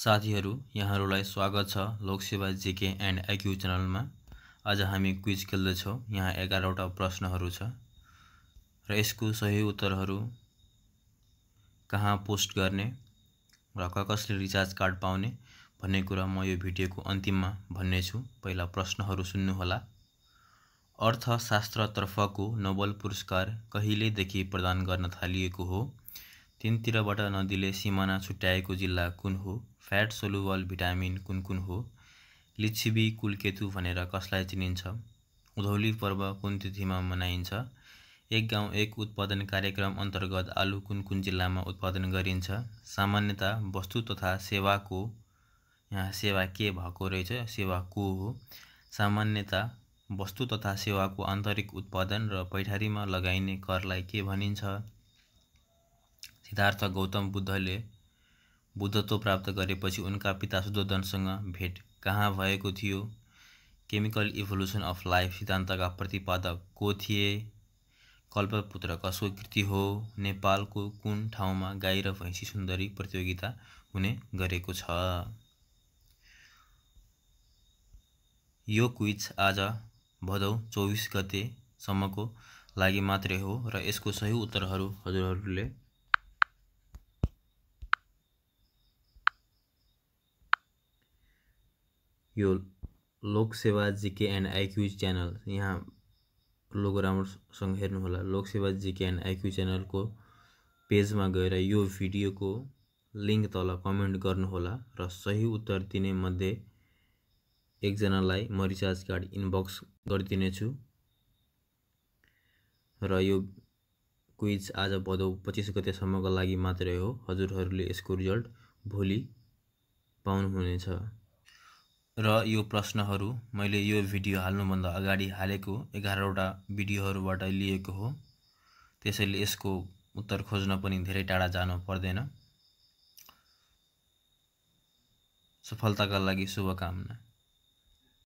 साथीहरू यहाँहरूलाई स्वागत छ लोकसेवा जेके एन्ड आइक्यू च्यानलमा आज हामी क्विज खेल्दैछौँ यहाँ एघारवटा प्रश्नहरू छ र यसको सही उत्तरहरू कहाँ पोस्ट गर्ने र कसले रिचार्ज कार्ड पाउने भन्ने कुरा म यो भिडियोको अन्तिममा भन्नेछु पहिला प्रश्नहरू सुन्नुहोला अर्थशास्त्रतर्फको नोबल पुरस्कार कहिलेदेखि प्रदान गर्न थालिएको हो तिनतिरबाट नदीले सिमाना छुट्याएको जिल्ला कुन हो फ्याट सोलुबल भिटामिन कुन कुन हो लिच्छिबी कुलकेतु भनेर कसलाई चिनिन्छ उधौली पर्व कुन तिथिमा मनाइन्छ एक गाउँ एक उत्पादन कार्यक्रम अन्तर्गत आलु कुन कुन जिल्लामा उत्पादन गरिन्छ सामान्यता वस्तु तथा सेवाको यहाँ सेवा के भएको रहेछ सेवा को हो सामान्यता वस्तु तथा सेवाको आन्तरिक उत्पादन र पैठारीमा लगाइने करलाई के भनिन्छ सिद्धार्थ गौतम बुद्धले बुद्धत्व प्राप्त गरेपछि उनका पिता सुदोधनसँग भेट कहाँ भएको थियो केमिकल इभोल्युसन अफ लाइफ सिद्धान्तका प्रतिपादक को थिए कल्पपुत्र कसको कृति हो नेपालको कुन ठाउँमा गाई र भैँसी सुन्दरी प्रतियोगिता हुने गरेको छ यो क्विज आज भदौ चौबिस गतेसम्मको लागि मात्रै हो र यसको सही उत्तरहरू हजुरहरूले यो Loksewa GK and IQs channel यहाँ लोगो राम्रोसँग हेर्नुहोला लोकसेवा जिके एन्ड आइक्यु च्यानलको पेजमा गएर यो भिडियोको लिङ्क तल कमेन्ट गर्नुहोला र सही उत्तर दिने मध्ये एकजनालाई म रिचार्ज कार्ड इनबक्स गरिदिनेछु र यो क्विज आज भदौ पच्चिस गतेसम्मको लागि मात्रै हो हजुरहरूले यसको रिजल्ट भोलि पाउनुहुनेछ र यो प्रश्नहरू मैले यो भिडियो हाल्नुभन्दा अगाडि हालेको एघारवटा भिडियोहरूबाट लिएको हो त्यसैले यसको उत्तर खोज्न पनि धेरै टाढा जानु पर्दैन सफलताका लागि शुभकामना